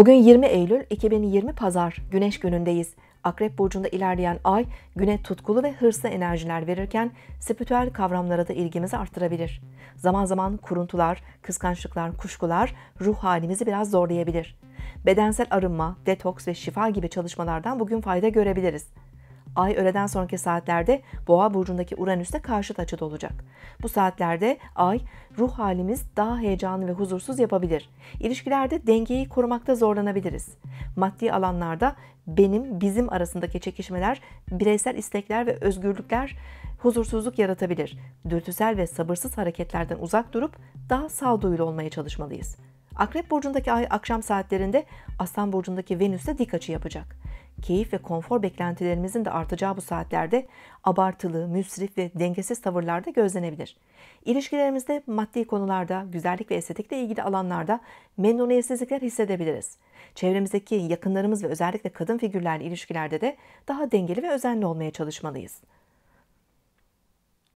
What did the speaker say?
Bugün 20 Eylül 2020 Pazar Güneş günündeyiz. Akrep burcunda ilerleyen ay güne tutkulu ve hırslı enerjiler verirken spiritüel kavramlara da ilgimizi arttırabilir. Zaman zaman kuruntular, kıskançlıklar, kuşkular ruh halimizi biraz zorlayabilir. Bedensel arınma, detoks ve şifa gibi çalışmalardan bugün fayda görebiliriz. Ay öğleden sonraki saatlerde Boğa burcundaki Uranüs'te karşıt açıda olacak. Bu saatlerde ay ruh halimiz daha heyecanlı ve huzursuz yapabilir. İlişkilerde dengeyi korumakta zorlanabiliriz. Maddi alanlarda benim bizim arasındaki çekişmeler, bireysel istekler ve özgürlükler huzursuzluk yaratabilir. Dürtüsel ve sabırsız hareketlerden uzak durup daha sağduyulu olmaya çalışmalıyız. Akrep burcundaki ay akşam saatlerinde Aslan burcundaki Venüs'e dik açı yapacak keyif ve konfor beklentilerimizin de artacağı bu saatlerde abartılı, müsrif ve dengesiz tavırlar da gözlenebilir. İlişkilerimizde maddi konularda, güzellik ve estetikle ilgili alanlarda memnuniyetsizlikler hissedebiliriz. Çevremizdeki yakınlarımız ve özellikle kadın figürlerle ilişkilerde de daha dengeli ve özenli olmaya çalışmalıyız.''